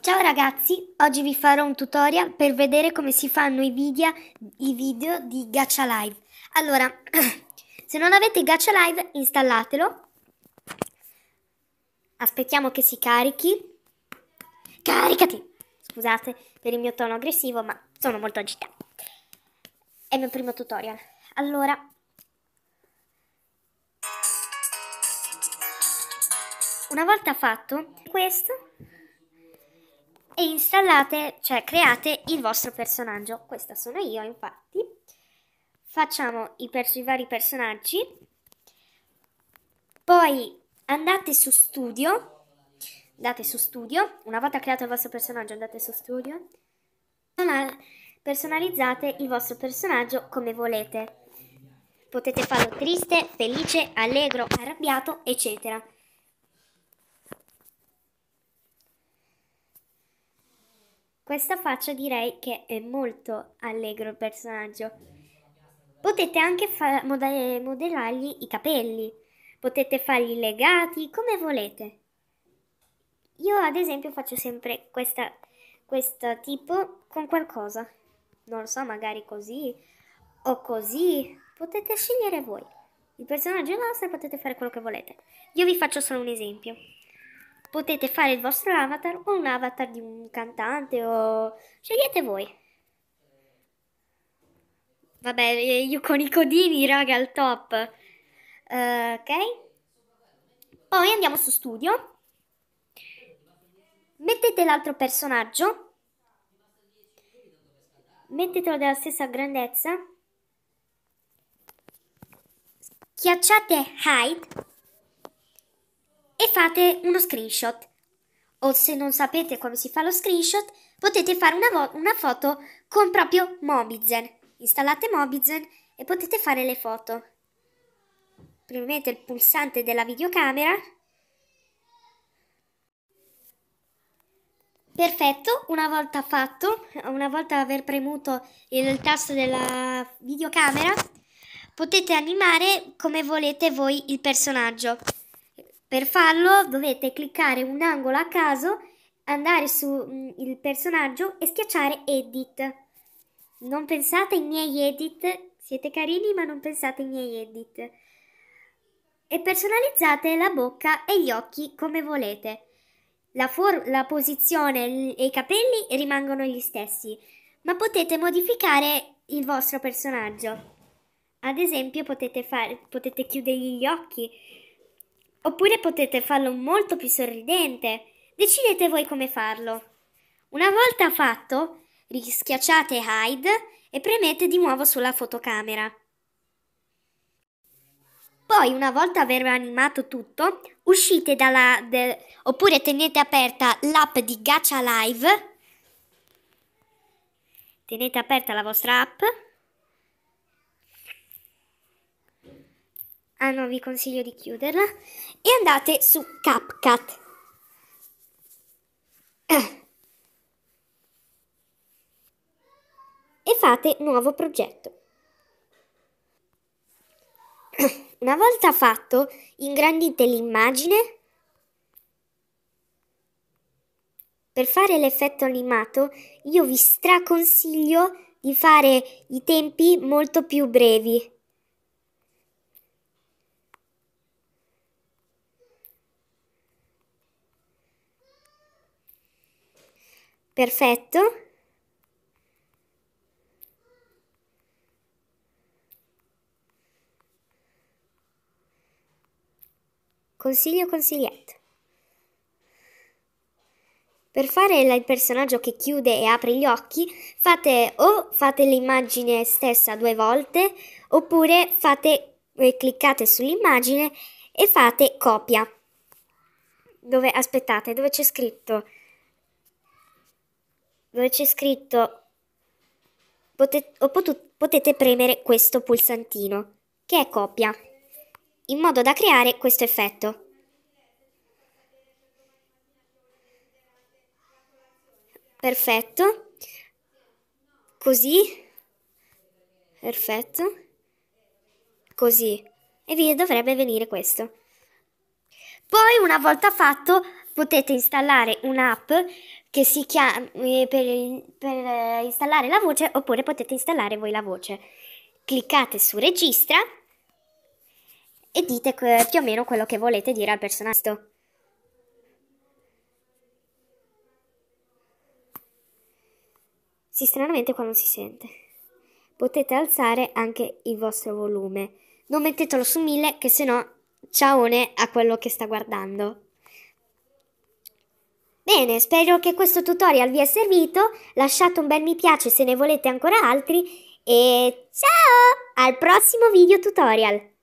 Ciao ragazzi, oggi vi farò un tutorial per vedere come si fanno i video, i video di Gacha Live. Allora, se non avete Gacha Live installatelo, aspettiamo che si carichi. Caricati! Scusate per il mio tono aggressivo, ma sono molto agitata. È il mio primo tutorial. Allora, una volta fatto questo e installate, cioè create il vostro personaggio. Questa sono io, infatti. Facciamo i, i vari personaggi. Poi andate su studio, andate su studio, una volta creato il vostro personaggio andate su studio, personalizzate il vostro personaggio come volete. Potete farlo triste, felice, allegro, arrabbiato, eccetera. questa faccia direi che è molto allegro il personaggio. Potete anche fa- moda- modellargli i capelli, potete fargli legati come volete. Io ad esempio faccio sempre questa, questo tipo con qualcosa. Non lo so, magari così o così. Potete scegliere voi. Il personaggio è nostro e potete fare quello che volete. Io vi faccio solo un esempio. Potete fare il vostro avatar o un avatar di un cantante o... scegliete voi. Vabbè, eh, io con i codini, raga, al top. Uh, ok? Poi andiamo su studio. Mettete l'altro personaggio. Mettetelo della stessa grandezza. Schiacciate hide e fate uno screenshot. O se non sapete come si fa lo screenshot, potete fare una, vo- una foto con proprio Mobizen. Installate Mobizen e potete fare le foto. Premete il pulsante della videocamera. Perfetto, una volta fatto, una volta aver premuto il tasto della videocamera, potete animare come volete voi il personaggio. Per farlo dovete cliccare un angolo a caso, andare sul mm, personaggio e schiacciare edit. Non pensate ai miei edit, siete carini ma non pensate ai miei edit. E personalizzate la bocca e gli occhi come volete. La, la posizione e i capelli rimangono gli stessi, ma potete modificare il vostro personaggio. Ad esempio potete, potete chiudergli gli occhi Oppure potete farlo molto più sorridente. Decidete voi come farlo. Una volta fatto, rischiacciate Hide e premete di nuovo sulla fotocamera. Poi, una volta aver animato tutto, uscite dalla... De, oppure tenete aperta l'app di Gacha Live. Tenete aperta la vostra app ah no, vi consiglio di chiuderla, e andate su CapCut. Eh. E fate nuovo progetto. Eh, una volta fatto, ingrandite l'immagine. Per fare l'effetto animato, io vi straconsiglio di fare i tempi molto più brevi. Perfetto. Consiglio consiglietto. Per fare il personaggio che chiude e apre gli occhi, fate o fate l'immagine stessa due volte, oppure fate, eh, cliccate sull'immagine e fate copia. Dove, aspettate, dove c'è scritto dove c'è scritto potete, potete premere questo pulsantino, che è copia, in modo da creare questo effetto. Perfetto. Così. Perfetto. Così. E vi dovrebbe venire questo. Poi una volta fatto potete installare un'app che si chiama eh, per, per eh, installare la voce oppure potete installare voi la voce. Cliccate su registra e dite più o meno quello che volete dire al personaggio. Sì, stranamente qua non si sente. Potete alzare anche il vostro volume. Non mettetelo su 1000 che sennò ciaone a quello che sta guardando. Bene, spero che questo tutorial vi è servito, lasciate un bel mi piace se ne volete ancora altri e ciao! Al prossimo video tutorial!